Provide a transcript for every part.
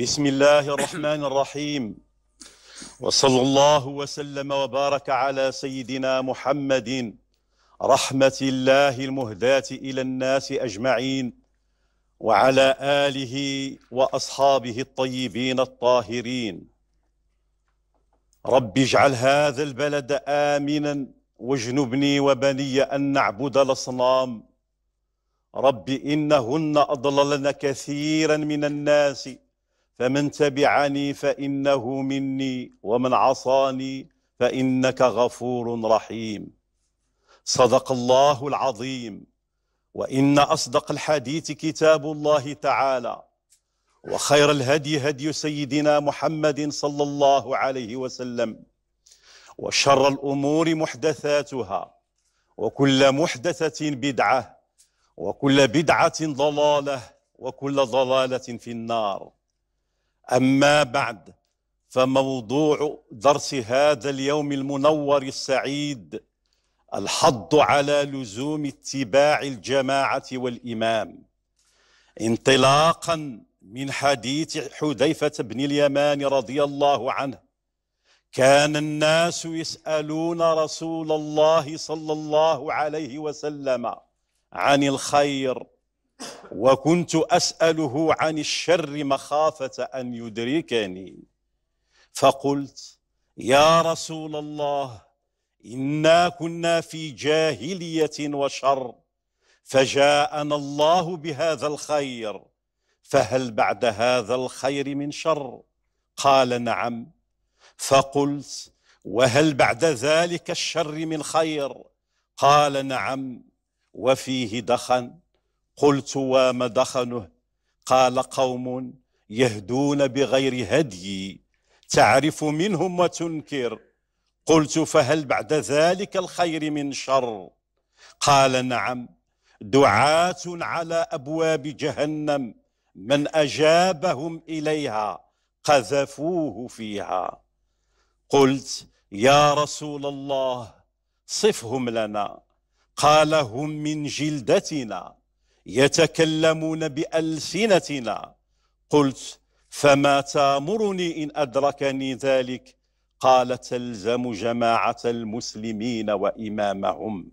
بسم الله الرحمن الرحيم وصلى الله وسلم وبارك على سيدنا محمد رحمه الله المهداه الى الناس اجمعين وعلى اله واصحابه الطيبين الطاهرين رب اجعل هذا البلد امنا واجنبني وبني ان نعبد الاصنام رب انهن اضللن كثيرا من الناس فمن تبعني فانه مني ومن عصاني فانك غفور رحيم صدق الله العظيم وان اصدق الحديث كتاب الله تعالى وخير الهدي هدي سيدنا محمد صلى الله عليه وسلم وشر الامور محدثاتها وكل محدثه بدعه وكل بدعه ضلاله وكل ضلاله في النار أما بعد فموضوع درس هذا اليوم المنور السعيد الحض على لزوم اتباع الجماعة والإمام انطلاقا من حديث حذيفة بن اليمان رضي الله عنه كان الناس يسألون رسول الله صلى الله عليه وسلم عن الخير وكنت اساله عن الشر مخافه ان يدركني فقلت يا رسول الله انا كنا في جاهليه وشر فجاءنا الله بهذا الخير فهل بعد هذا الخير من شر قال نعم فقلت وهل بعد ذلك الشر من خير قال نعم وفيه دخن قلت وما دخنه قال قوم يهدون بغير هدي تعرف منهم وتنكر قلت فهل بعد ذلك الخير من شر قال نعم دعاة على أبواب جهنم من أجابهم إليها قذفوه فيها قلت يا رسول الله صفهم لنا قال هم من جلدتنا يتكلمون بألسنتنا قلت فما تامرني إن أدركني ذلك قال تلزم جماعة المسلمين وإمامهم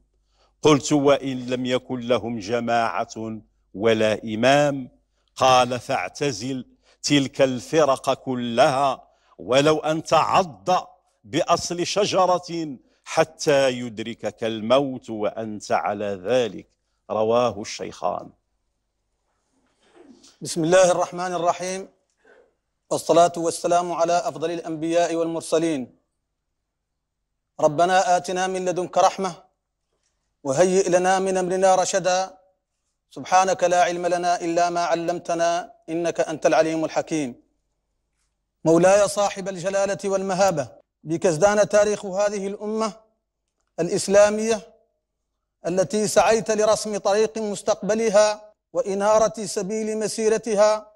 قلت وإن لم يكن لهم جماعة ولا إمام قال فاعتزل تلك الفرق كلها ولو أن تعض بأصل شجرة حتى يدركك الموت وأنت على ذلك رواه الشيخان بسم الله الرحمن الرحيم والصلاة والسلام على أفضل الأنبياء والمرسلين ربنا آتنا من لدنك رحمة وهيئ لنا من أمرنا رشدا سبحانك لا علم لنا إلا ما علمتنا إنك أنت العليم الحكيم مولاي صاحب الجلالة والمهابة بكزدان تاريخ هذه الأمة الإسلامية التي سعيت لرسم طريق مستقبلها وإنارة سبيل مسيرتها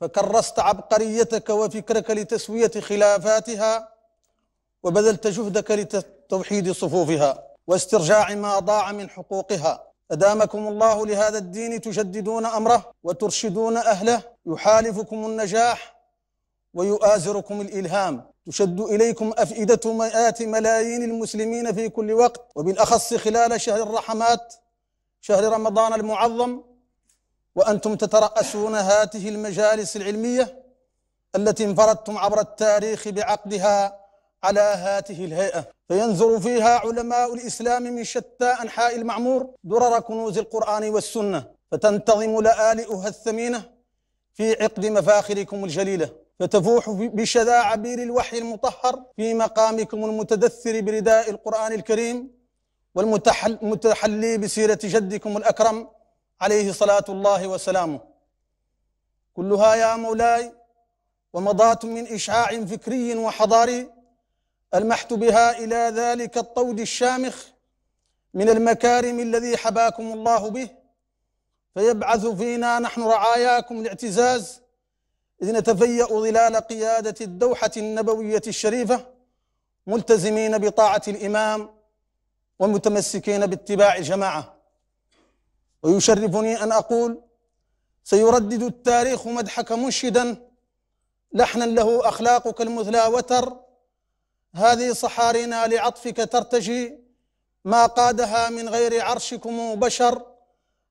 فكرست عبقريتك وفكرك لتسوية خلافاتها وبذلت جهدك لتوحيد صفوفها واسترجاع ما ضاع من حقوقها أدامكم الله لهذا الدين تجددون أمره وترشدون أهله يحالفكم النجاح ويؤازركم الإلهام تشد إليكم أفئدة مئات ملايين المسلمين في كل وقت وبالأخص خلال شهر الرحمات شهر رمضان المعظم وأنتم تترأسون هاته المجالس العلمية التي انفردتم عبر التاريخ بعقدها على هاته الهيئة فينظر فيها علماء الإسلام من شتى أنحاء المعمور درر كنوز القرآن والسنة فتنتظم لآلئها الثمينة في عقد مفاخركم الجليلة فتفوح بشذا عبير الوحي المطهر في مقامكم المتدثر برداء القرآن الكريم والمتحلي بسيرة جدكم الأكرم عليه صلاة الله وسلامه كلها يا مولاي ومضات من إشعاع فكري وحضاري ألمحت بها إلى ذلك الطود الشامخ من المكارم الذي حباكم الله به فيبعث فينا نحن رعاياكم الاعتزاز إذ نتفيأ ظلال قيادة الدوحة النبوية الشريفة ملتزمين بطاعة الإمام ومتمسكين باتباع الجماعة ويشرفني أن أقول سيردد التاريخ مدحك منشدا لحنا له أخلاقك المثلى وتر هذه صحارينا لعطفك ترتجي ما قادها من غير عرشكم بشر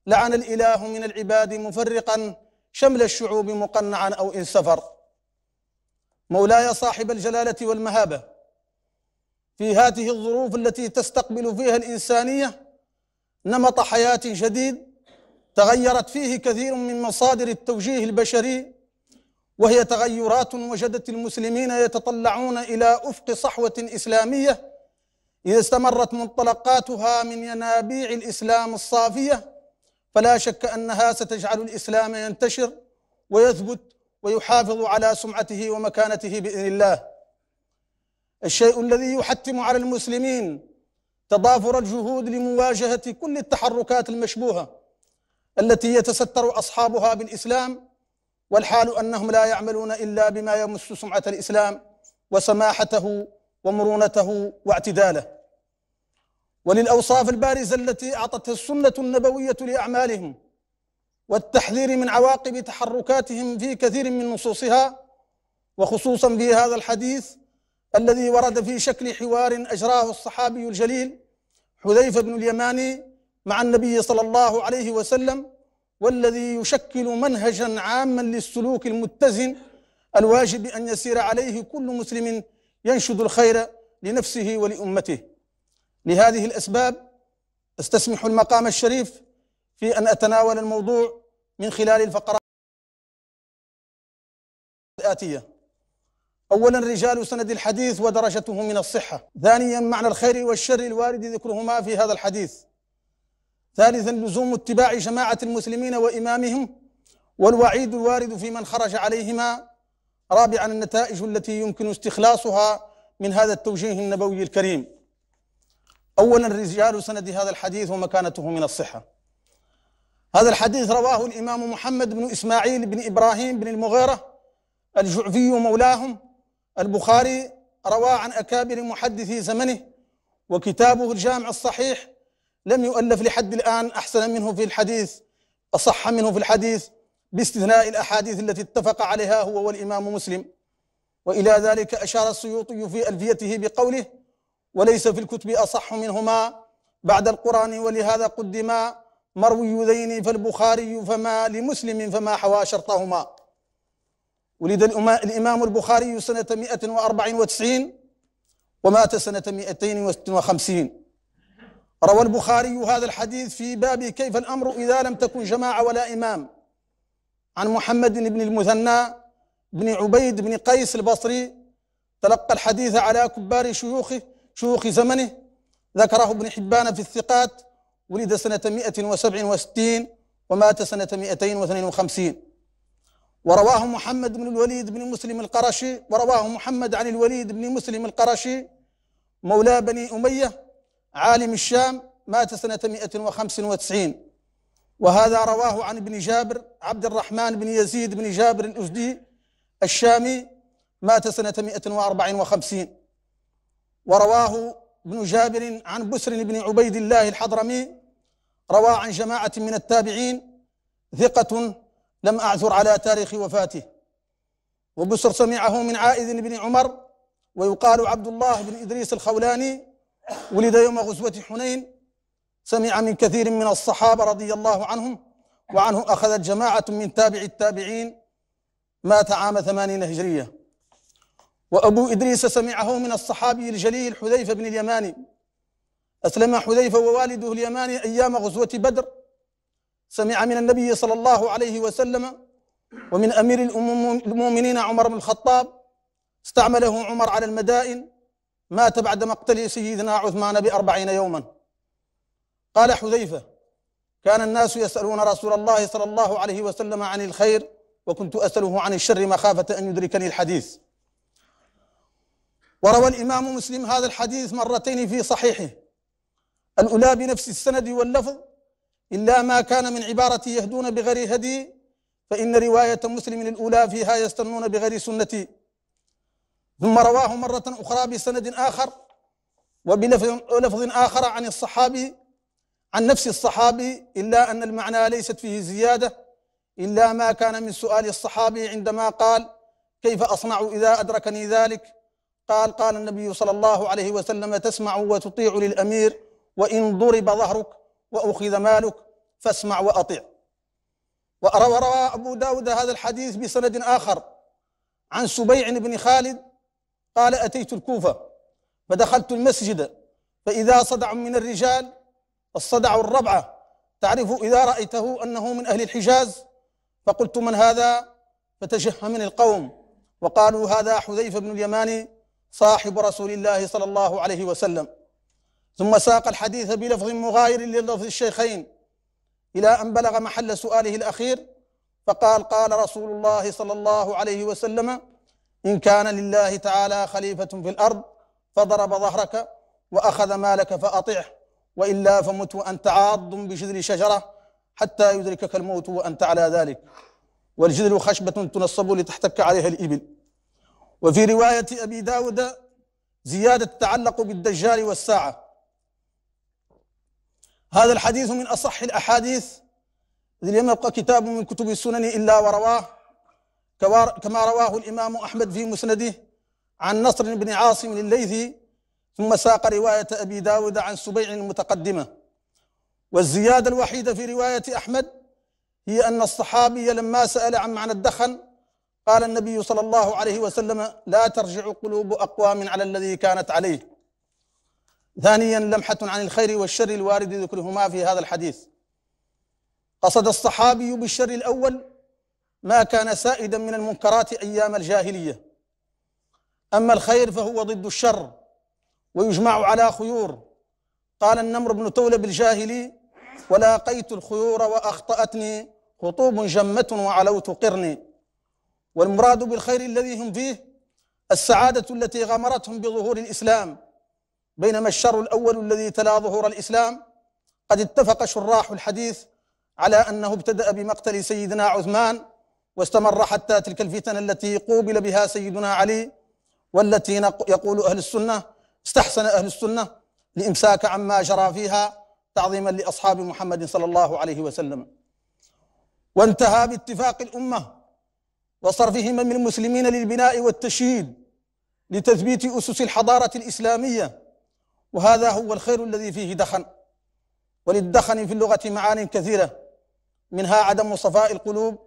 لعن الإله من العباد مفرقا شمل الشعوب مقنعا أو إن سفر مولاي صاحب الجلالة والمهابة في هذه الظروف التي تستقبل فيها الإنسانية نمط حياة جديد تغيرت فيه كثير من مصادر التوجيه البشري وهي تغيرات وجدت المسلمين يتطلعون إلى أفق صحوة إسلامية إذا استمرت منطلقاتها من ينابيع الإسلام الصافية فلا شك انها ستجعل الاسلام ينتشر ويثبت ويحافظ على سمعته ومكانته باذن الله الشيء الذي يحتم على المسلمين تضافر الجهود لمواجهه كل التحركات المشبوهه التي يتستر اصحابها بالاسلام والحال انهم لا يعملون الا بما يمس سمعه الاسلام وسماحته ومرونته واعتداله وللأوصاف البارزة التي أعطتها السنة النبوية لأعمالهم والتحذير من عواقب تحركاتهم في كثير من نصوصها وخصوصا في هذا الحديث الذي ورد في شكل حوار أجراه الصحابي الجليل حذيفة بن اليماني مع النبي صلى الله عليه وسلم والذي يشكل منهجا عاما للسلوك المتزن الواجب أن يسير عليه كل مسلم ينشد الخير لنفسه ولأمته لهذه الأسباب استسمح المقام الشريف في أن أتناول الموضوع من خلال الفقرات الآتية أولا رجال سند الحديث ودرجته من الصحة ثانيا معنى الخير والشر الوارد ذكرهما في هذا الحديث ثالثا لزوم اتباع جماعة المسلمين وإمامهم والوعيد الوارد في من خرج عليهما رابعا النتائج التي يمكن استخلاصها من هذا التوجيه النبوي الكريم أولا رجال سند هذا الحديث ومكانته من الصحة هذا الحديث رواه الإمام محمد بن إسماعيل بن إبراهيم بن المغيرة الجعفي مولاهم البخاري روى عن أكابر محدثي زمنه وكتابه الجامع الصحيح لم يؤلف لحد الآن أحسن منه في الحديث أصح منه في الحديث باستثناء الأحاديث التي اتفق عليها هو والإمام مسلم وإلى ذلك أشار السيوطي في ألفيته بقوله وليس في الكتب أصح منهما بعد القرآن ولهذا قدما ذين فالبخاري فما لمسلم فما حوى شرطهما ولد الإمام البخاري سنة 194 ومات سنة 256 روى البخاري هذا الحديث في باب كيف الأمر إذا لم تكن جماعة ولا إمام عن محمد بن المثنى بن عبيد بن قيس البصري تلقى الحديث على كبار شيوخه شيوخ زمنه ذكره ابن حبان في الثقات ولد سنة 167 ومات سنة 252 ورواه محمد بن الوليد بن مسلم القرشي ورواه محمد عن الوليد بن مسلم القرشي مولى بني أمية عالم الشام مات سنة 195 وهذا رواه عن ابن جابر عبد الرحمن بن يزيد بن جابر الأزدي الشامي مات سنة 154 ورواه ابن جابر عن بسر بن عبيد الله الحضرمي روى عن جماعة من التابعين ثقة لم أعثر على تاريخ وفاته وبسر سمعه من عائذ بن عمر ويقال عبد الله بن إدريس الخولاني ولد يوم غزوة حنين سمع من كثير من الصحابة رضي الله عنهم وعنه أخذت جماعة من تابع التابعين مات عام ثمانين هجرية وأبو إدريس سمعه من الصحابي الجليل حذيفة بن اليماني أسلم حذيفة ووالده اليماني أيام غزوة بدر سمع من النبي صلى الله عليه وسلم ومن أمير المؤمنين عمر بن الخطاب استعمله عمر على المدائن مات بعد مقتل سيدنا عثمان بأربعين يوما قال حذيفة كان الناس يسألون رسول الله صلى الله عليه وسلم عن الخير وكنت أسأله عن الشر مخافة أن يدركني الحديث وروى الإمام مسلم هذا الحديث مرتين في صحيحه الأولى بنفس السند واللفظ إلا ما كان من عبارة يهدون بغير هدي فإن رواية مسلم الأولى فيها يستنون بغير سنتي ثم رواه مرة أخرى بسند آخر وبلفظ آخر عن الصحابي عن نفس الصحابي إلا أن المعنى ليست فيه زيادة إلا ما كان من سؤال الصحابي عندما قال كيف أصنع إذا أدركني ذلك قال قال النبي صلى الله عليه وسلم تسمع وتطيع للامير وان ضرب ظهرك واخذ مالك فاسمع واطيع وروى ابو داود هذا الحديث بسند اخر عن سبيع بن خالد قال اتيت الكوفه فدخلت المسجد فاذا صدع من الرجال الصدع الربعه تعرف اذا رايته انه من اهل الحجاز فقلت من هذا فتجه من القوم وقالوا هذا حذيفه بن اليماني صاحب رسول الله صلى الله عليه وسلم ثم ساق الحديث بلفظ مغاير للفظ الشيخين إلى أن بلغ محل سؤاله الأخير فقال قال رسول الله صلى الله عليه وسلم إن كان لله تعالى خليفة في الأرض فضرب ظهرك وأخذ مالك فأطعه وإلا فمت وأنت عاض بجذر شجرة حتى يدركك الموت وأنت على ذلك والجذر خشبة تنصب لتحتك عليها الإبل وفي رواية أبي داود زيادة تتعلق بالدجال والساعة هذا الحديث من أصح الأحاديث إذ لم يبقى كتاب من كتب السنن إلا ورواه كما رواه الإمام أحمد في مسنده عن نصر بن عاصم الليثي ثم ساق رواية أبي داود عن سبيع المتقدمة والزيادة الوحيدة في رواية أحمد هي أن الصحابي لما سأل عن معنى الدخن قال النبي صلى الله عليه وسلم لا ترجع قلوب أقوام على الذي كانت عليه ثانيا لمحة عن الخير والشر الوارد ذكرهما في هذا الحديث قصد الصحابي بالشر الأول ما كان سائدا من المنكرات أيام الجاهلية أما الخير فهو ضد الشر ويجمع على خيور قال النمر بن تولب الجاهلي ولاقيت الخيور وأخطأتني خطوب جمة وعلوت قرني والمراد بالخير الذي هم فيه السعادة التي غمرتهم بظهور الإسلام بينما الشر الأول الذي تلا ظهور الإسلام قد اتفق شراح الحديث على أنه ابتدأ بمقتل سيدنا عثمان واستمر حتى تلك الفتن التي قوبل بها سيدنا علي والتي يقول أهل السنة استحسن أهل السنة الإمساك عما جرى فيها تعظيما لأصحاب محمد صلى الله عليه وسلم وانتهى باتفاق الأمة وصرفهما من المسلمين للبناء والتشييد لتثبيت أسس الحضارة الإسلامية وهذا هو الخير الذي فيه دخن وللدخن في اللغة معان كثيرة منها عدم صفاء القلوب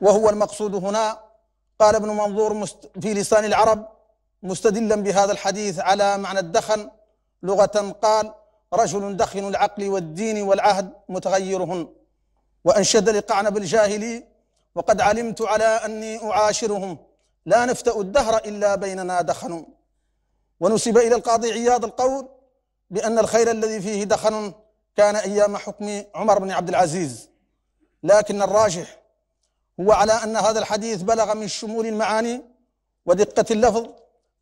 وهو المقصود هنا قال ابن منظور في لسان العرب مستدلا بهذا الحديث على معنى الدخن لغة قال رجل دخن العقل والدين والعهد متغيرهن وأنشد لقعنب الجاهلي وقد علمت على أني أعاشرهم لا نفتأ الدهر إلا بيننا دخن ونسب إلى القاضي عياض القول بأن الخير الذي فيه دخن كان أيام حكم عمر بن عبد العزيز لكن الراجح هو على أن هذا الحديث بلغ من شمول المعاني ودقة اللفظ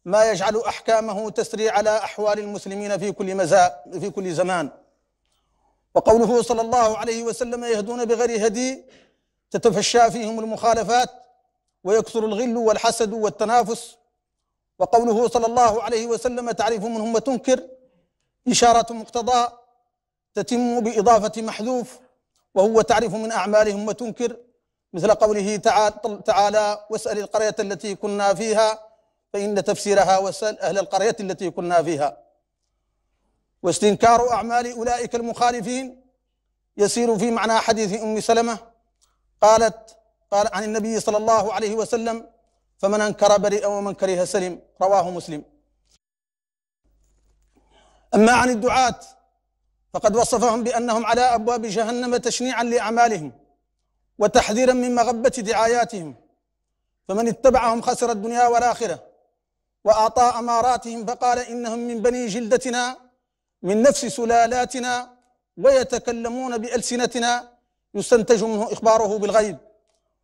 ما يجعل أحكامه تسري على أحوال المسلمين في كل مزاء في كل زمان وقوله صلى الله عليه وسلم يهدون بغير هدي تتفشى فيهم المخالفات ويكثر الغل والحسد والتنافس وقوله صلى الله عليه وسلم تعرف منهم وتنكر تنكر إشارة مقتضى تتم بإضافة محذوف وهو تعرف من أعمالهم وتنكر مثل قوله تعالى, تعالى واسأل القرية التي كنا فيها فإن تفسيرها واسأل أهل القرية التي كنا فيها واستنكار أعمال أولئك المخالفين يسير في معنى حديث أم سلمة قالت قال عن النبي صلى الله عليه وسلم فمن أنكر برئ ومن كره سلم رواه مسلم أما عن الدعاة فقد وصفهم بأنهم على أبواب جهنم تشنيعا لأعمالهم وتحذيرا من مغبة دعاياتهم فمن اتبعهم خسر الدنيا والآخرة وأعطى أماراتهم فقال إنهم من بني جلدتنا من نفس سلالاتنا ويتكلمون بألسنتنا يستنتج منه إخباره بالغيب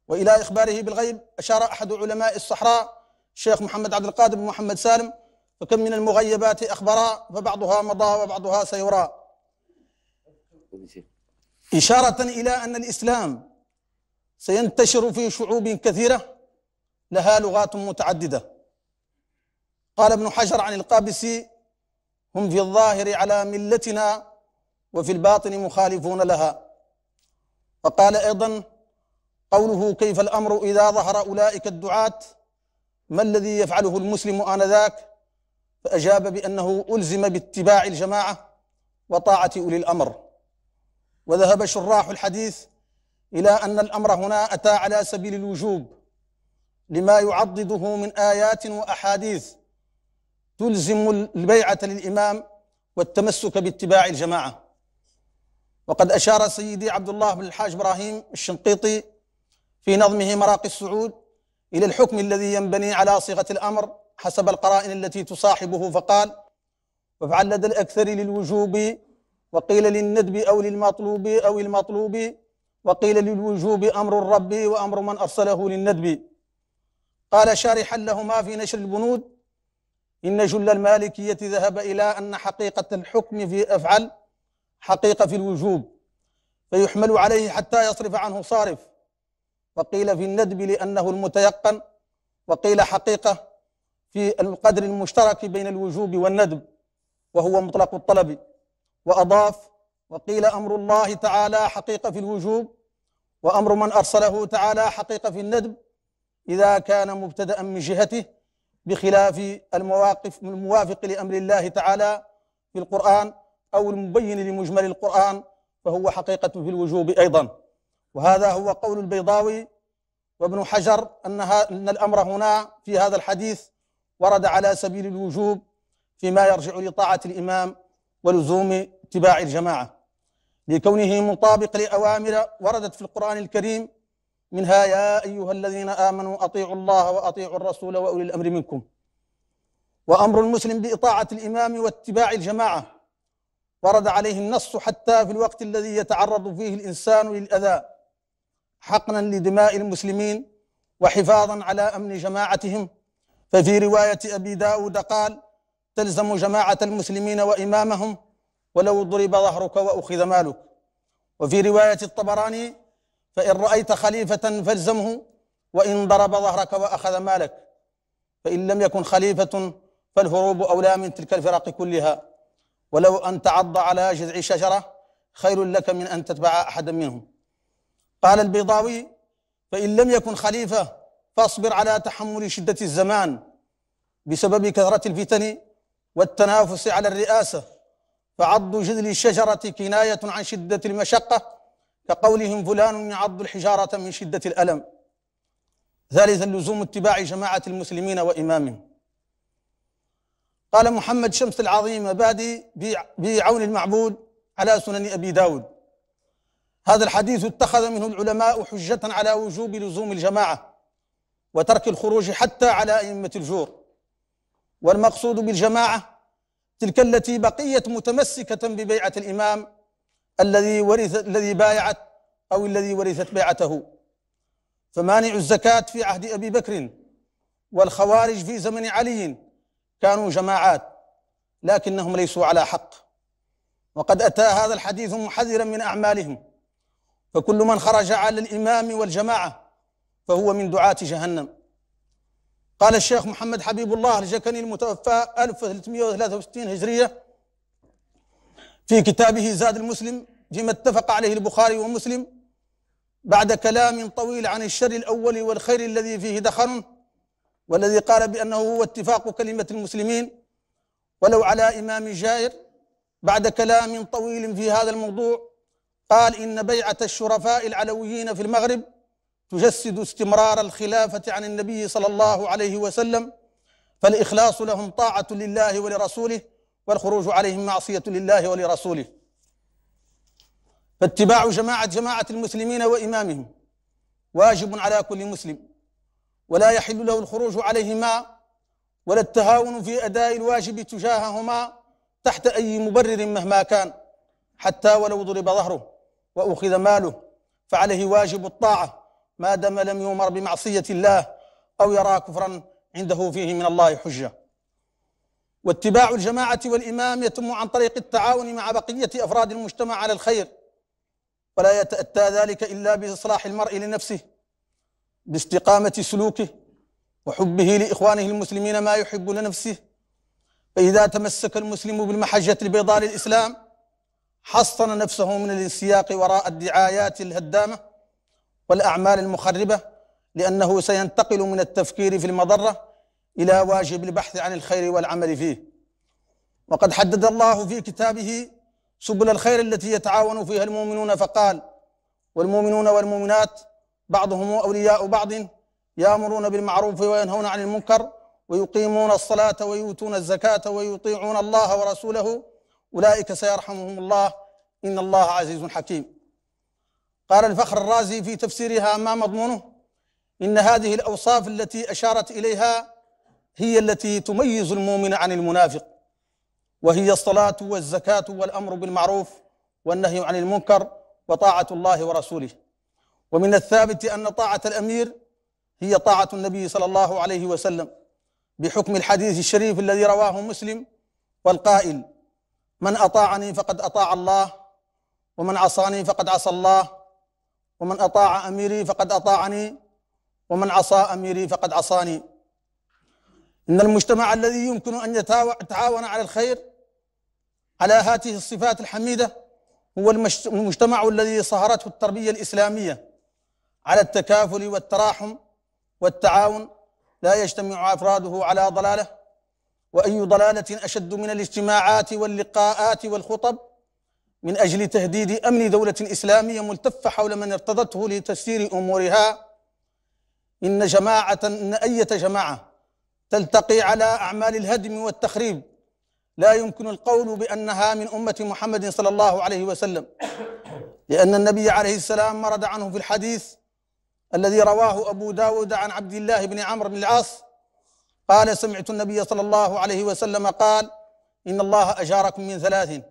وإلى إخباره بالغيب أشار أحد علماء الصحراء الشيخ محمد عبد القادر بن محمد سالم فكم من المغيبات أخبرا فبعضها مضى وبعضها سيرى إشارة إلى أن الإسلام سينتشر في شعوب كثيرة لها لغات متعددة قال ابن حجر عن القابسي هم في الظاهر على ملتنا وفي الباطن مخالفون لها وقال أيضا قوله كيف الأمر إذا ظهر أولئك الدعاة ما الذي يفعله المسلم آنذاك فأجاب بأنه ألزم باتباع الجماعة وطاعة أولي الأمر وذهب شراح الحديث إلى أن الأمر هنا أتى على سبيل الوجوب لما يعضده من آيات وأحاديث تلزم البيعة للإمام والتمسك باتباع الجماعة وقد أشار سيدي عبد الله بن الحاج إبراهيم الشنقيطي في نظمه مراقي السعود إلى الحكم الذي ينبني على صيغة الأمر حسب القرائن التي تصاحبه فقال وفعل لدى الأكثر للوجوب وقيل للندب أو للمطلوب أو المطلوب وقيل للوجوب أمر الرب وأمر من أرسله للندب قال شارحا لهما في نشر البنود إن جل المالكية ذهب إلى أن حقيقة الحكم في أفعل حقيقة في الوجوب فيحمل عليه حتى يصرف عنه صارف وقيل في الندب لأنه المتيقن وقيل حقيقة في القدر المشترك بين الوجوب والندب وهو مطلق الطلب وأضاف وقيل أمر الله تعالى حقيقة في الوجوب وأمر من أرسله تعالى حقيقة في الندب إذا كان مبتدأ من جهته بخلاف المواقف الموافق لأمر الله تعالى في القرآن أو المبين لمجمل القرآن فهو حقيقة في الوجوب أيضا وهذا هو قول البيضاوي وابن حجر أنها أن الأمر هنا في هذا الحديث ورد على سبيل الوجوب فيما يرجع لطاعة الإمام ولزوم اتباع الجماعة لكونه مطابق لأوامر وردت في القرآن الكريم منها يا أيها الذين آمنوا أطيعوا الله وأطيعوا الرسول وأولي الأمر منكم وأمر المسلم بإطاعة الإمام واتباع الجماعة ورد عليه النص حتى في الوقت الذي يتعرض فيه الانسان للاذى حقنا لدماء المسلمين وحفاظا على امن جماعتهم ففي روايه ابي داود قال تلزم جماعه المسلمين وامامهم ولو ضرب ظهرك واخذ مالك وفي روايه الطبراني فان رايت خليفه فالزمه وان ضرب ظهرك واخذ مالك فان لم يكن خليفه فالهروب اولى من تلك الفرق كلها ولو أن تعض على جذع شجرة خير لك من أن تتبع أحدا منهم قال البيضاوي فإن لم يكن خليفة فاصبر على تحمل شدة الزمان بسبب كثرة الفتن والتنافس على الرئاسة فعض جذل الشجرة كناية عن شدة المشقة كقولهم فلان يعض الحجارة من شدة الألم ثالثا لزوم اتباع جماعة المسلمين وإمامهم قال محمد شمس العظيم مبادي بعون المعبود على سنن أبي داود هذا الحديث اتخذ منه العلماء حجة على وجوب لزوم الجماعة وترك الخروج حتى على أئمة الجور والمقصود بالجماعة تلك التي بقيت متمسكة ببيعة الإمام الذي ورث الذي بايعت أو الذي ورثت بيعته فمانع الزكاة في عهد أبي بكر والخوارج في زمن علي كانوا جماعات لكنهم ليسوا على حق وقد أتى هذا الحديث محذرا من أعمالهم فكل من خرج على الإمام والجماعة فهو من دعاة جهنم قال الشيخ محمد حبيب الله الجكني المتوفى 1363 هجرية في كتابه زاد المسلم فيما اتفق عليه البخاري ومسلم بعد كلام طويل عن الشر الأول والخير الذي فيه دخل والذي قال بأنه هو اتفاق كلمة المسلمين ولو على إمام جائر بعد كلام طويل في هذا الموضوع قال إن بيعة الشرفاء العلويين في المغرب تجسد استمرار الخلافة عن النبي صلى الله عليه وسلم فالإخلاص لهم طاعة لله ولرسوله والخروج عليهم معصية لله ولرسوله فاتباع جماعة جماعة المسلمين وإمامهم واجب على كل مسلم ولا يحل له الخروج عليهما ولا التهاون في أداء الواجب تجاههما تحت أي مبرر مهما كان حتى ولو ضرب ظهره وأخذ ماله فعليه واجب الطاعة ما دام لم يؤمر بمعصية الله أو يرى كفرا عنده فيه من الله حجة واتباع الجماعة والإمام يتم عن طريق التعاون مع بقية أفراد المجتمع على الخير ولا يتأتى ذلك إلا بإصلاح المرء لنفسه باستقامة سلوكه وحبه لإخوانه المسلمين ما يحب لنفسه فإذا تمسك المسلم بالمحجة البيضاء للإسلام حصن نفسه من الانسياق وراء الدعايات الهدامة والأعمال المخربة لأنه سينتقل من التفكير في المضرة إلى واجب البحث عن الخير والعمل فيه وقد حدد الله في كتابه سبل الخير التي يتعاون فيها المؤمنون فقال والمؤمنون والمؤمنات بعضهم أولياء بعض يامرون بالمعروف وينهون عن المنكر ويقيمون الصلاة ويؤتون الزكاة ويطيعون الله ورسوله أولئك سيرحمهم الله إن الله عزيز حكيم قال الفخر الرازي في تفسيرها ما مضمونه إن هذه الأوصاف التي أشارت إليها هي التي تميز المؤمن عن المنافق وهي الصلاة والزكاة والأمر بالمعروف والنهي عن المنكر وطاعة الله ورسوله ومن الثابت أن طاعة الأمير هي طاعة النبي صلى الله عليه وسلم بحكم الحديث الشريف الذي رواه مسلم والقائل من أطاعني فقد أطاع الله ومن عصاني فقد عصى الله ومن أطاع أميري فقد أطاعني ومن عصى أميري فقد عصاني إن المجتمع الذي يمكن أن يتعاون على الخير على هذه الصفات الحميدة هو المجتمع الذي صهرته التربية الإسلامية على التكافل والتراحم والتعاون لا يجتمع افراده على ضلاله واي ضلاله اشد من الاجتماعات واللقاءات والخطب من اجل تهديد امن دوله اسلاميه ملتفه حول من ارتضته لتسيير امورها ان جماعه ان اية جماعه تلتقي على اعمال الهدم والتخريب لا يمكن القول بانها من امه محمد صلى الله عليه وسلم لان النبي عليه السلام مرد عنه في الحديث الذي رواه أبو داود عن عبد الله بن عمرو بن العاص قال سمعت النبي صلى الله عليه وسلم قال إن الله أجاركم من ثلاث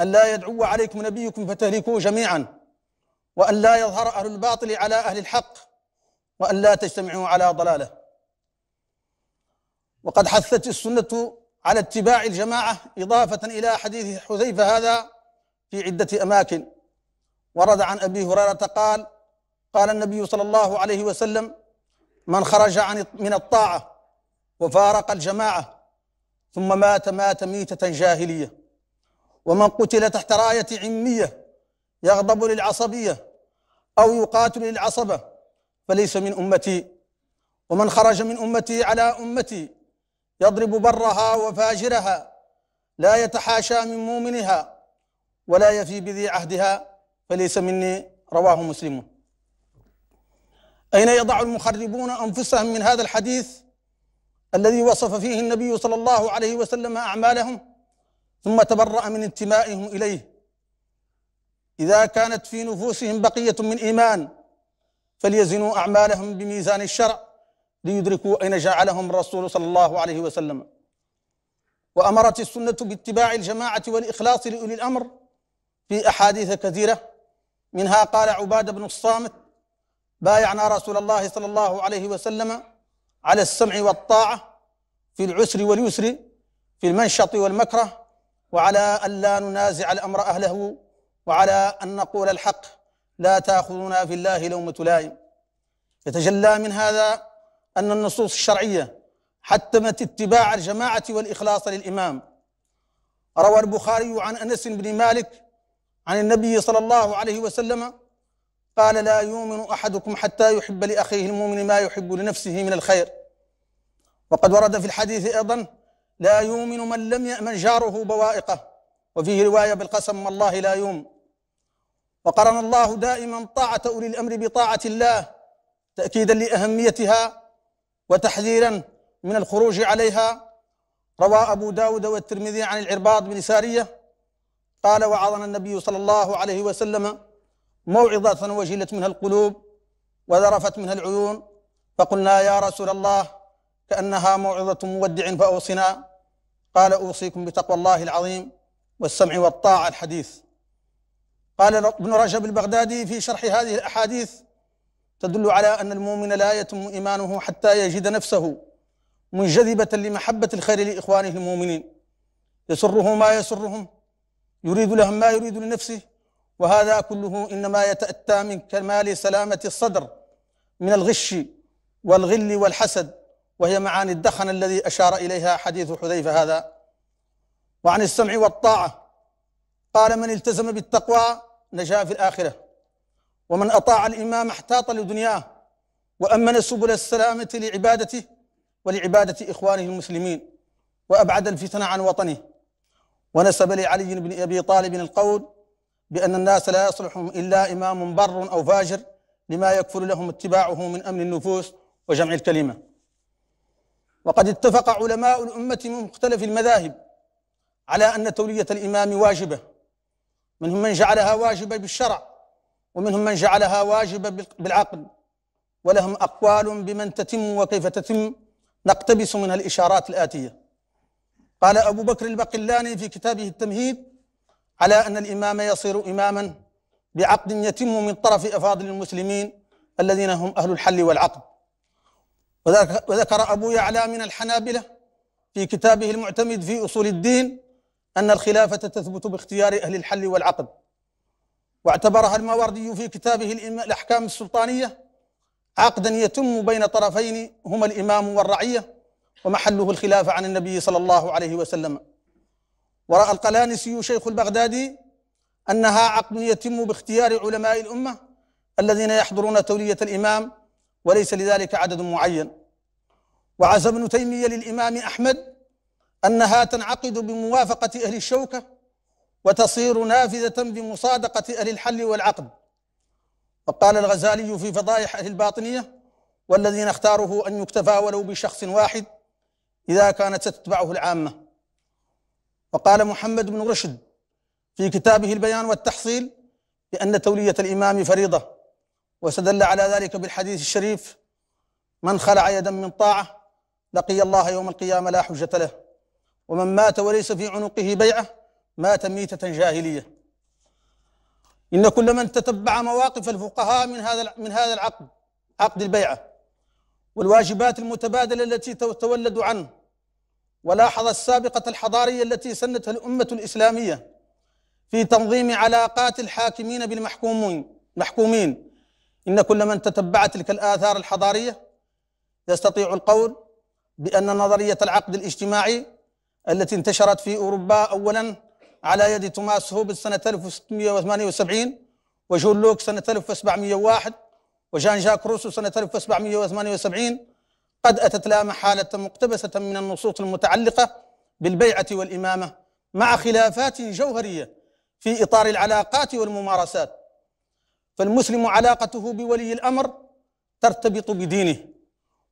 أن لا يدعو عليكم نبيكم فتهلكوا جميعا وأن لا يظهر أهل الباطل على أهل الحق وأن لا تجتمعوا على ضلالة وقد حثت السنة على اتباع الجماعة إضافة إلى حديث حذيفة هذا في عدة أماكن ورد عن أبي هريرة قال قال النبي صلى الله عليه وسلم من خرج عن من الطاعة وفارق الجماعة ثم مات مات ميتة جاهلية ومن قتل تحت راية عمية يغضب للعصبية أو يقاتل للعصبة فليس من أمتي ومن خرج من أمتي على أمتي يضرب برها وفاجرها لا يتحاشى من مؤمنها ولا يفي بذي عهدها فليس مني رواه مسلم أين يضع المخربون أنفسهم من هذا الحديث الذي وصف فيه النبي صلى الله عليه وسلم أعمالهم ثم تبرأ من انتمائهم إليه إذا كانت في نفوسهم بقية من إيمان فليزنوا أعمالهم بميزان الشرع ليدركوا أين جعلهم الرسول صلى الله عليه وسلم وأمرت السنة باتباع الجماعة والإخلاص لأولي الأمر في أحاديث كثيرة منها قال عبادة بن الصامت بايعنا رسول الله صلى الله عليه وسلم على السمع والطاعة في العسر واليسر في المنشط والمكره وعلى أن لا ننازع الأمر أهله وعلى أن نقول الحق لا تأخذنا في الله لومة لائم يتجلى من هذا أن النصوص الشرعية حتمت اتباع الجماعة والإخلاص للإمام روى البخاري عن أنس بن مالك عن النبي صلى الله عليه وسلم قال لا يؤمن احدكم حتى يحب لاخيه المؤمن ما يحب لنفسه من الخير وقد ورد في الحديث ايضا لا يؤمن من لم يامن جاره بوائقه وفيه روايه بالقسم والله لا يؤمن وقرن الله دائما طاعه اولي الامر بطاعه الله تاكيدا لاهميتها وتحذيرا من الخروج عليها روى ابو داود والترمذي عن العرباض بن ساريه قال وعظنا النبي صلى الله عليه وسلم موعظة وجلت منها القلوب وذرفت منها العيون فقلنا يا رسول الله كأنها موعظة مودع فأوصنا قال أوصيكم بتقوى الله العظيم والسمع والطاعة الحديث قال ابن رجب البغدادي في شرح هذه الأحاديث تدل على أن المؤمن لا يتم إيمانه حتى يجد نفسه منجذبة لمحبة الخير لإخوانه المؤمنين يسره ما يسرهم يريد لهم ما يريد لنفسه وهذا كله انما يتاتى من كمال سلامه الصدر من الغش والغل والحسد وهي معاني الدخن الذي اشار اليها حديث حذيفه هذا وعن السمع والطاعه قال من التزم بالتقوى نجا في الاخره ومن اطاع الامام احتاط لدنياه وامن سبل السلامه لعبادته ولعباده اخوانه المسلمين وابعد الفتن عن وطنه ونسب لعلي بن ابي طالب القول بأن الناس لا يصلحهم إلا إمام بر أو فاجر لما يكفل لهم اتباعه من أمن النفوس وجمع الكلمة وقد اتفق علماء الأمة من مختلف المذاهب على أن تولية الإمام واجبة منهم من جعلها واجبة بالشرع ومنهم من جعلها واجبة بالعقل ولهم أقوال بمن تتم وكيف تتم نقتبس منها الإشارات الآتية قال أبو بكر البقلاني في كتابه التمهيد على أن الإمام يصير إماما بعقد يتم من طرف أفاضل المسلمين الذين هم أهل الحل والعقد وذكر أبو يعلى من الحنابلة في كتابه المعتمد في أصول الدين أن الخلافة تثبت باختيار أهل الحل والعقد واعتبرها الماوردي في كتابه الأحكام السلطانية عقدا يتم بين طرفين هما الإمام والرعية ومحله الخلافة عن النبي صلى الله عليه وسلم ورأى القلانسي شيخ البغدادي أنها عقد يتم باختيار علماء الأمة الذين يحضرون تولية الإمام وليس لذلك عدد معين وعزى ابن تيمية للإمام أحمد أنها تنعقد بموافقة أهل الشوكة وتصير نافذة بمصادقة أهل الحل والعقد وقال الغزالي في فضائح أهل الباطنية والذين اختاروه أن يكتفى ولو بشخص واحد إذا كانت تتبعه العامة وقال محمد بن رشد في كتابه البيان والتحصيل بأن تولية الإمام فريضة واستدل على ذلك بالحديث الشريف من خلع يدا من طاعة لقي الله يوم القيامة لا حجة له ومن مات وليس في عنقه بيعة مات ميتة جاهلية إن كل من تتبع مواقف الفقهاء من هذا من هذا العقد عقد البيعة والواجبات المتبادلة التي تولد عنه ولاحظ السابقة الحضارية التي سنتها الأمة الإسلامية في تنظيم علاقات الحاكمين بالمحكومين محكومين إن كل من تتبع تلك الآثار الحضارية يستطيع القول بأن نظرية العقد الاجتماعي التي انتشرت في أوروبا أولا على يد توماس هوبز سنة 1678 وجون لوك سنة 1701 وجان جاك روسو سنة 1778 قد أتت لا محالة مقتبسة من النصوص المتعلقة بالبيعة والإمامة مع خلافات جوهرية في إطار العلاقات والممارسات فالمسلم علاقته بولي الأمر ترتبط بدينه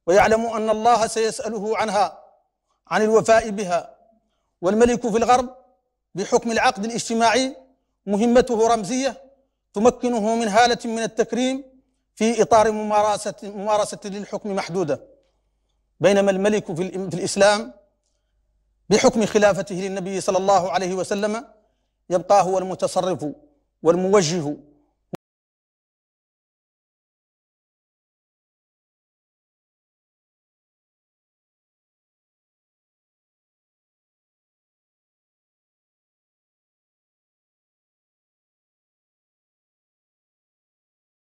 ويعلم أن الله سيسأله عنها عن الوفاء بها والملك في الغرب بحكم العقد الاجتماعي مهمته رمزية تمكنه من هالة من التكريم في إطار ممارسة ممارسة للحكم محدودة بينما الملك في الإسلام بحكم خلافته للنبي صلى الله عليه وسلم يبقى هو المتصرف والموجه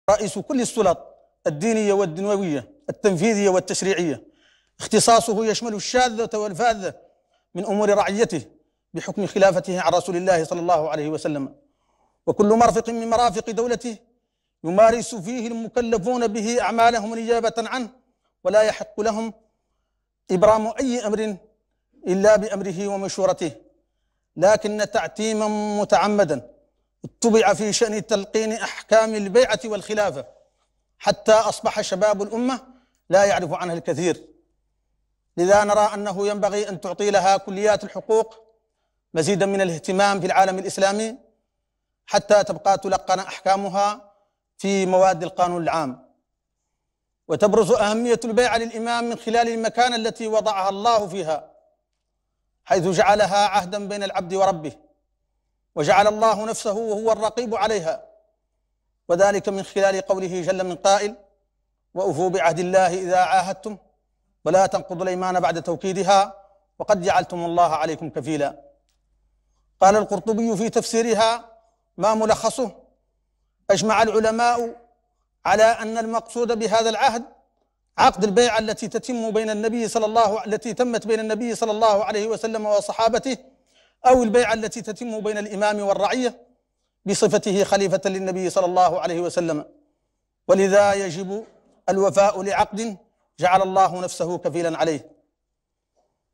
رئيس كل السلط الدينية والدنيوية التنفيذية والتشريعية اختصاصه يشمل الشاذة والفاذة من أمور رعيته بحكم خلافته عن رسول الله صلى الله عليه وسلم وكل مرفق من مرافق دولته يمارس فيه المكلفون به أعمالهم نيابة عنه ولا يحق لهم إبرام أي أمر إلا بأمره ومشورته لكن تعتيما متعمدا اتبع في شأن تلقين أحكام البيعة والخلافة حتى أصبح شباب الأمة لا يعرف عنها الكثير لذا نرى أنه ينبغي أن تعطي لها كليات الحقوق مزيدا من الاهتمام في العالم الإسلامي حتى تبقى تلقن أحكامها في مواد القانون العام وتبرز أهمية البيعة للإمام من خلال المكانة التي وضعها الله فيها حيث جعلها عهدا بين العبد وربه وجعل الله نفسه وهو الرقيب عليها وذلك من خلال قوله جل من قائل وأوفوا بعهد الله إذا عاهدتم ولا تنقضوا الايمان بعد توكيدها وقد جعلتم الله عليكم كفيلا قال القرطبي في تفسيرها ما ملخصه اجمع العلماء على ان المقصود بهذا العهد عقد البيعه التي تتم بين النبي صلى الله التي تمت بين النبي صلى الله عليه وسلم وصحابته او البيعه التي تتم بين الامام والرعيه بصفته خليفه للنبي صلى الله عليه وسلم ولذا يجب الوفاء لعقد جعل الله نفسه كفيلا عليه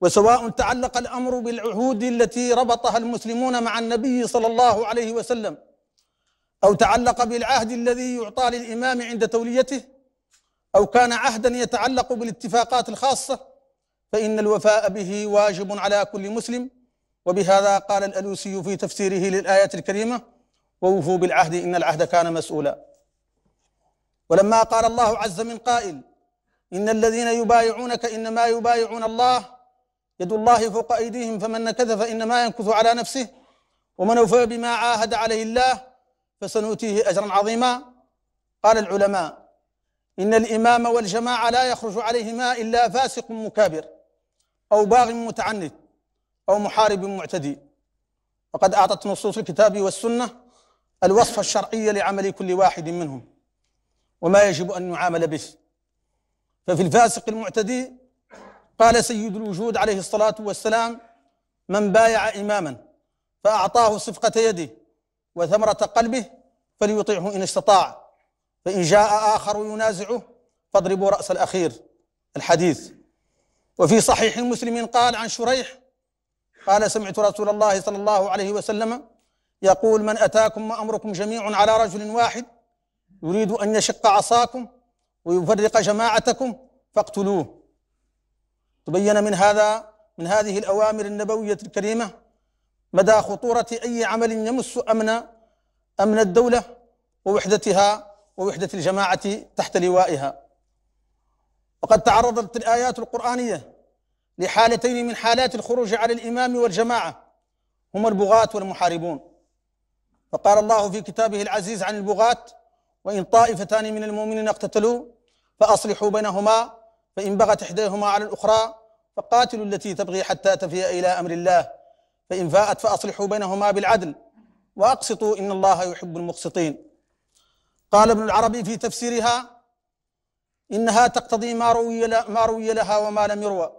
وسواء تعلق الامر بالعهود التي ربطها المسلمون مع النبي صلى الله عليه وسلم او تعلق بالعهد الذي يعطى للامام عند توليته او كان عهدا يتعلق بالاتفاقات الخاصه فان الوفاء به واجب على كل مسلم وبهذا قال الالوسي في تفسيره للايه الكريمه ووفوا بالعهد ان العهد كان مسؤولا ولما قال الله عز من قائل إن الذين يبايعونك إنما يبايعون الله يد الله فوق أيديهم فمن نكث فإنما ينكث على نفسه ومن أوفى بما عاهد عليه الله فسنؤتيه أجرا عظيما قال العلماء إن الإمام والجماعة لا يخرج عليهما إلا فاسق مكابر أو باغ متعنت أو محارب معتدي وقد أعطت نصوص الكتاب والسنة الوصف الشرعي لعمل كل واحد منهم وما يجب أن نعامل به ففي الفاسق المعتدي قال سيد الوجود عليه الصلاة والسلام من بايع إماما فأعطاه صفقة يده وثمرة قلبه فليطيعه إن استطاع فإن جاء آخر ينازعه فاضربوا رأس الأخير الحديث وفي صحيح مسلم قال عن شريح قال سمعت رسول الله صلى الله عليه وسلم يقول من أتاكم وأمركم جميع على رجل واحد يريد أن يشق عصاكم ويفرق جماعتكم فاقتلوه تبين من هذا من هذه الأوامر النبوية الكريمة مدى خطورة أي عمل يمس أمن أمن الدولة ووحدتها ووحدة الجماعة تحت لوائها وقد تعرضت الآيات القرآنية لحالتين من حالات الخروج على الإمام والجماعة هما البغاة والمحاربون فقال الله في كتابه العزيز عن البغاة وإن طائفتان من المؤمنين اقتتلوا فأصلحوا بينهما فإن بغت إحداهما على الأخرى فقاتلوا التي تبغي حتى تفيء إلى أمر الله فإن فاءت فأصلحوا بينهما بالعدل وأقسطوا إن الله يحب المقسطين قال ابن العربي في تفسيرها إنها تقتضي ما روي ما روي لها وما لم يروى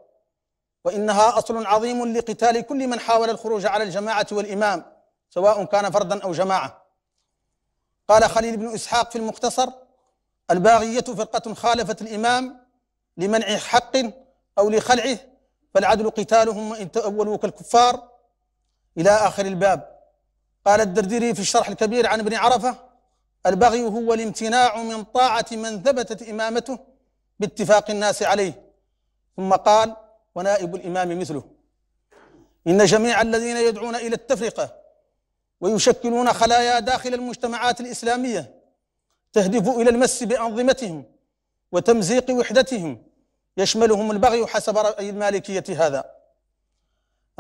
وإنها أصل عظيم لقتال كل من حاول الخروج على الجماعة والإمام سواء كان فردا أو جماعة قال خليل بن إسحاق في المختصر الباغية فرقة خالفت الإمام لمنع حق أو لخلعه فالعدل قتالهم وإن تأولوا كالكفار إلى آخر الباب قال الدرديري في الشرح الكبير عن ابن عرفة البغي هو الامتناع من طاعة من ثبتت إمامته باتفاق الناس عليه ثم قال ونائب الإمام مثله إن جميع الذين يدعون إلى التفرقة ويشكلون خلايا داخل المجتمعات الاسلاميه تهدف الى المس بانظمتهم وتمزيق وحدتهم يشملهم البغي حسب راي المالكيه هذا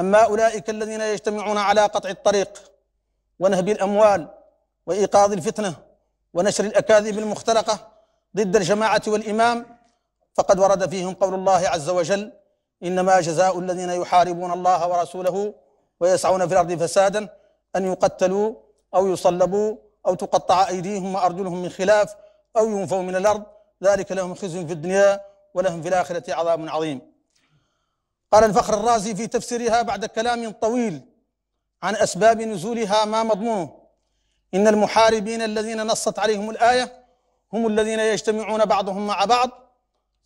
اما اولئك الذين يجتمعون على قطع الطريق ونهب الاموال وايقاظ الفتنه ونشر الاكاذيب المختلقه ضد الجماعه والامام فقد ورد فيهم قول الله عز وجل انما جزاء الذين يحاربون الله ورسوله ويسعون في الارض فسادا أن يقتلوا أو يصلبوا أو تقطع أيديهم وأرجلهم من خلاف أو ينفوا من الأرض ذلك لهم خزي في الدنيا ولهم في الآخرة عذاب عظيم قال الفخر الرازي في تفسيرها بعد كلام طويل عن أسباب نزولها ما مضمونه إن المحاربين الذين نصت عليهم الآية هم الذين يجتمعون بعضهم مع بعض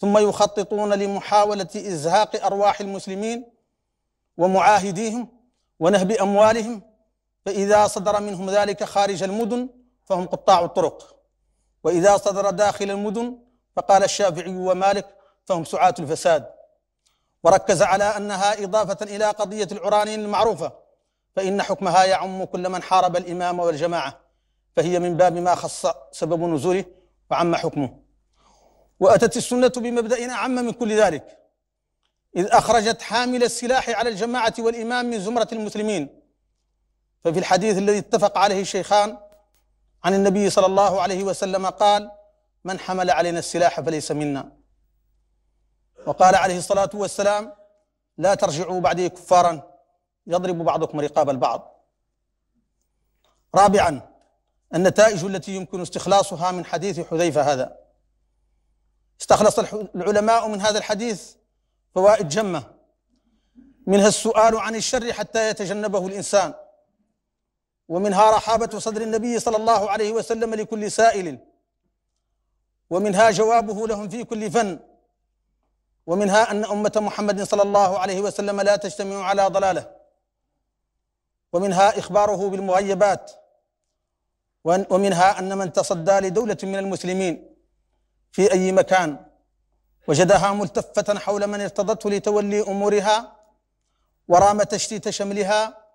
ثم يخططون لمحاولة إزهاق أرواح المسلمين ومعاهديهم ونهب أموالهم فإذا صدر منهم ذلك خارج المدن فهم قطاع الطرق وإذا صدر داخل المدن فقال الشافعي ومالك فهم سعاة الفساد وركز على أنها إضافة إلى قضية العرانيين المعروفة فإن حكمها يعم كل من حارب الإمام والجماعة فهي من باب ما خص سبب نزوله وعم حكمه وأتت السنة بمبدأ أعم من كل ذلك إذ أخرجت حامل السلاح على الجماعة والإمام من زمرة المسلمين ففي الحديث الذي اتفق عليه الشيخان عن النبي صلى الله عليه وسلم قال من حمل علينا السلاح فليس منا وقال عليه الصلاة والسلام لا ترجعوا بعدي كفارا يضرب بعضكم رقاب البعض رابعا النتائج التي يمكن استخلاصها من حديث حذيفة هذا استخلص العلماء من هذا الحديث فوائد جمة منها السؤال عن الشر حتى يتجنبه الإنسان ومنها رحابة صدر النبي صلى الله عليه وسلم لكل سائل ومنها جوابه لهم في كل فن ومنها أن أمة محمد صلى الله عليه وسلم لا تجتمع على ضلالة ومنها إخباره بالمغيبات ومنها أن من تصدى لدولة من المسلمين في أي مكان وجدها ملتفة حول من ارتضته لتولي أمورها ورام تشتيت شملها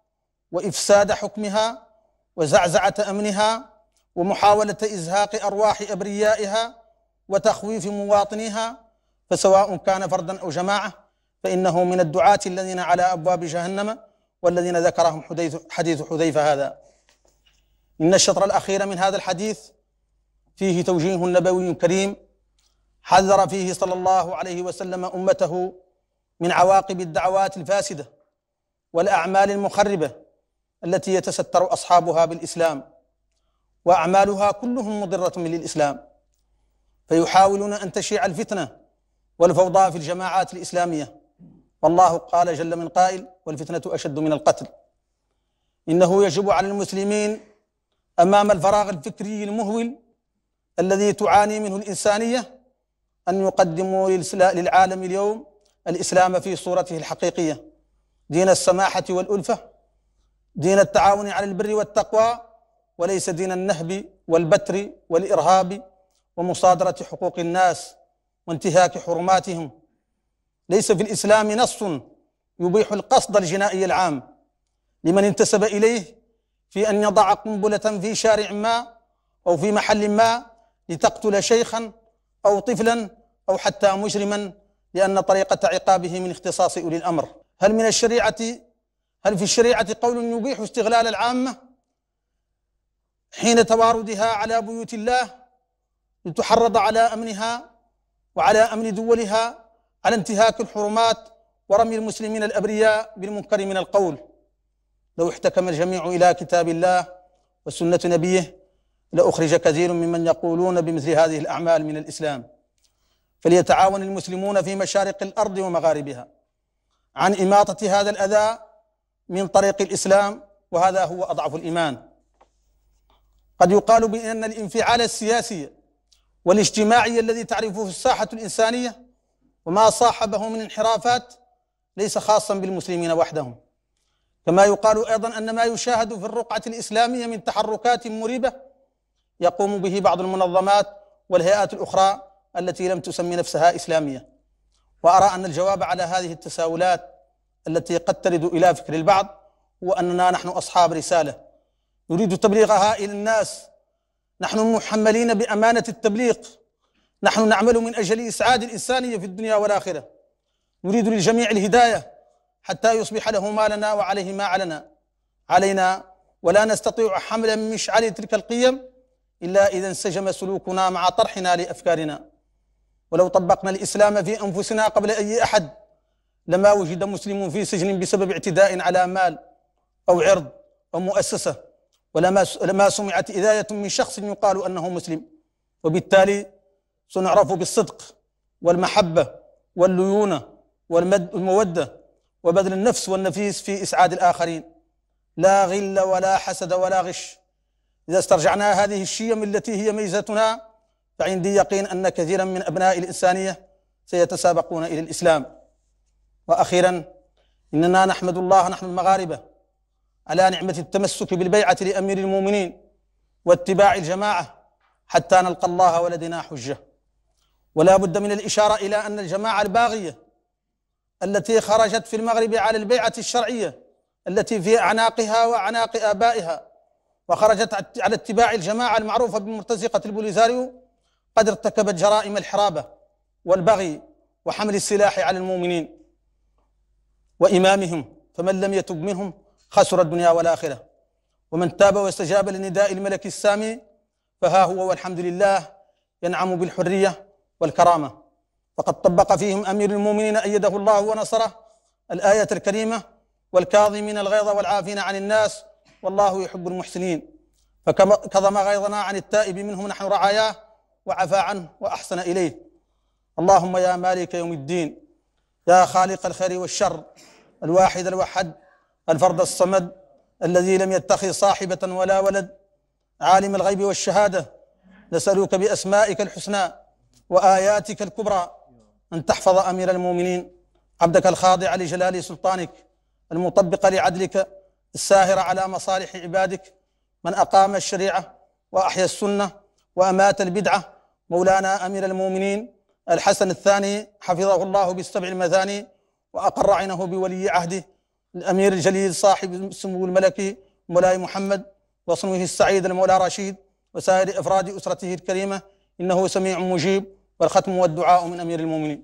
وافساد حكمها وزعزعه امنها ومحاوله ازهاق ارواح ابريائها وتخويف مواطنيها فسواء كان فردا او جماعه فانه من الدعاه الذين على ابواب جهنم والذين ذكرهم حديث حديث حذيفه هذا ان الشطر الاخير من هذا الحديث فيه توجيه نبوي كريم حذر فيه صلى الله عليه وسلم امته من عواقب الدعوات الفاسده والاعمال المخربه التي يتستر اصحابها بالاسلام واعمالها كلهم مضره للاسلام فيحاولون ان تشيع الفتنه والفوضى في الجماعات الاسلاميه والله قال جل من قائل والفتنه اشد من القتل انه يجب على المسلمين امام الفراغ الفكري المهول الذي تعاني منه الانسانيه ان يقدموا للعالم اليوم الاسلام في صورته الحقيقيه دين السماحه والالفه دين التعاون على البر والتقوى وليس دين النهب والبتر والإرهاب ومصادرة حقوق الناس وانتهاك حرماتهم ليس في الإسلام نص يبيح القصد الجنائي العام لمن انتسب إليه في أن يضع قنبلة في شارع ما أو في محل ما لتقتل شيخا أو طفلا أو حتى مجرما لأن طريقة عقابه من اختصاص أولي الأمر هل من الشريعة هل في الشريعة قول يبيح استغلال العامة حين تواردها على بيوت الله لتحرض على أمنها وعلى أمن دولها على انتهاك الحرمات ورمي المسلمين الأبرياء بالمنكر من القول لو احتكم الجميع إلى كتاب الله وسنة نبيه لأخرج كثير ممن يقولون بمثل هذه الأعمال من الإسلام فليتعاون المسلمون في مشارق الأرض ومغاربها عن إماطة هذا الأذى من طريق الإسلام وهذا هو أضعف الإيمان قد يقال بأن الانفعال السياسي والاجتماعي الذي تعرفه الساحة الإنسانية وما صاحبه من انحرافات ليس خاصا بالمسلمين وحدهم كما يقال أيضا أن ما يشاهد في الرقعة الإسلامية من تحركات مريبة يقوم به بعض المنظمات والهيئات الأخرى التي لم تسمي نفسها إسلامية وأرى أن الجواب على هذه التساؤلات التي قد ترد إلى فكر البعض هو أننا نحن أصحاب رسالة نريد تبليغها إلى الناس نحن محملين بأمانة التبليغ نحن نعمل من أجل إسعاد الإنسانية في الدنيا والآخرة نريد للجميع الهداية حتى يصبح له ما لنا وعليه ما علنا علينا ولا نستطيع حمل مشعل تلك القيم إلا إذا انسجم سلوكنا مع طرحنا لأفكارنا ولو طبقنا الإسلام في أنفسنا قبل أي أحد لما وجد مسلم في سجن بسبب اعتداء على مال أو عرض أو مؤسسة ولما لما سمعت إذاية من شخص يقال أنه مسلم وبالتالي سنعرف بالصدق والمحبة والليونة والمودة وبذل النفس والنفيس في إسعاد الآخرين لا غل ولا حسد ولا غش إذا استرجعنا هذه الشيم التي هي ميزتنا فعندي يقين أن كثيرا من أبناء الإنسانية سيتسابقون إلى الإسلام واخيرا اننا نحمد الله نحن المغاربه على نعمه التمسك بالبيعه لامير المؤمنين واتباع الجماعه حتى نلقى الله ولدنا حجه ولا بد من الاشاره الى ان الجماعه الباغيه التي خرجت في المغرب على البيعه الشرعيه التي في اعناقها واعناق ابائها وخرجت على اتباع الجماعه المعروفه بمرتزقه البوليزاريو قد ارتكبت جرائم الحرابه والبغي وحمل السلاح على المؤمنين وإمامهم فمن لم يتب منهم خسر الدنيا والآخرة ومن تاب واستجاب لنداء الملك السامي فها هو والحمد لله ينعم بالحرية والكرامة وقد طبق فيهم أمير المؤمنين أيده الله ونصره الآية الكريمة والكاظمين الغيظ والعافين عن الناس والله يحب المحسنين فكظم غيظنا عن التائب منهم نحن رعاياه وعفى عنه وأحسن إليه اللهم يا مالك يوم الدين يا خالق الخير والشر الواحد الوحد الفرد الصمد الذي لم يتخذ صاحبة ولا ولد عالم الغيب والشهادة نسألك بأسمائك الحسنى وآياتك الكبرى أن تحفظ أمير المؤمنين عبدك الخاضع لجلال سلطانك المطبق لعدلك الساهر على مصالح عبادك من أقام الشريعة وأحيا السنة وأمات البدعة مولانا أمير المؤمنين الحسن الثاني حفظه الله بالسبع المثاني وأقر عينه بولي عهده الأمير الجليل صاحب السمو الملكي مولاي محمد وصنوه السعيد المولى رشيد وسائر أفراد أسرته الكريمة إنه سميع مجيب والختم والدعاء من أمير المؤمنين